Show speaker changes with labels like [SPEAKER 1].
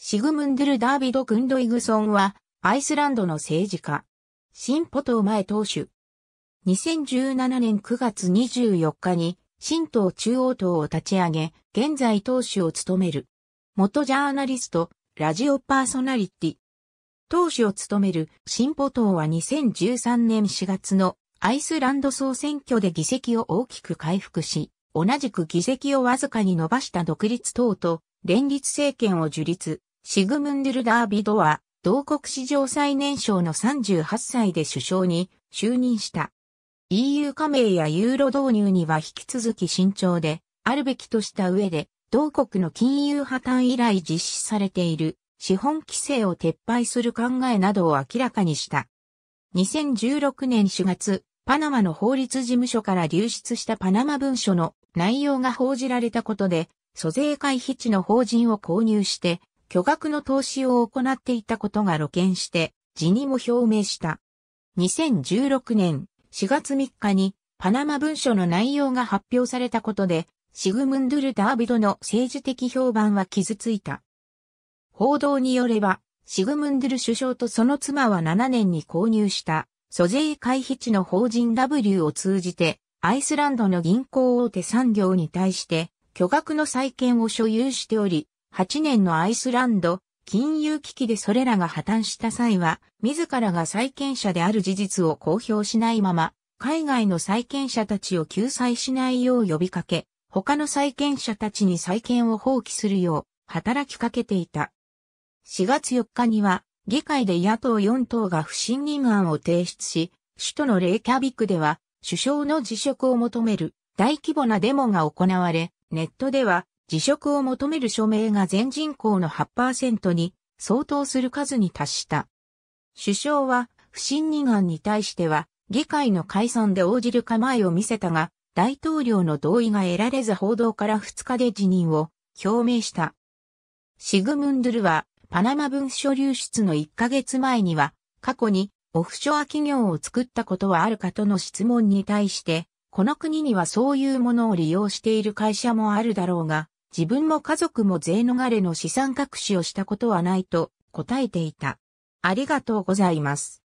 [SPEAKER 1] シグムンドゥル・ダービド・グンドイグソンは、アイスランドの政治家。ンポト前党首。2017年9月24日に、新党中央党を立ち上げ、現在党首を務める。元ジャーナリスト、ラジオパーソナリティ。党首を務めるンポ党は2013年4月のアイスランド総選挙で議席を大きく回復し、同じく議席をわずかに伸ばした独立党と連立政権を樹立。シグムンドゥルダービドは、同国史上最年少の38歳で首相に就任した。EU 加盟やユーロ導入には引き続き慎重で、あるべきとした上で、同国の金融破綻以来実施されている資本規制を撤廃する考えなどを明らかにした。2016年4月、パナマの法律事務所から流出したパナマ文書の内容が報じられたことで、租税回避地の法人を購入して、巨額の投資を行っていたことが露見して辞任も表明した。2016年4月3日にパナマ文書の内容が発表されたことでシグムンドゥル・ダービドの政治的評判は傷ついた。報道によればシグムンドゥル首相とその妻は7年に購入した租税回避地の法人 W を通じてアイスランドの銀行大手産業に対して巨額の債権を所有しており、8年のアイスランド金融危機でそれらが破綻した際は、自らが債権者である事実を公表しないまま、海外の債権者たちを救済しないよう呼びかけ、他の債権者たちに債権を放棄するよう働きかけていた。4月4日には、議会で野党4党が不信任案を提出し、首都のレイキャビックでは、首相の辞職を求める大規模なデモが行われ、ネットでは辞職を求める署名が全人口の8%に相当する数に達した。首相は不信任案に対しては議会の解散で応じる構えを見せたが、大統領の同意が得られず報道から2日で辞任を表明した。シグムンドゥルはパナマ文書流出の1ヶ月前には過去にオフショア企業を作ったことはあるかとの質問に対して、この国にはそういうものを利用している会社もあるだろうが、自分も家族も税逃れの資産隠しをしたことはないと答えていた。ありがとうございます。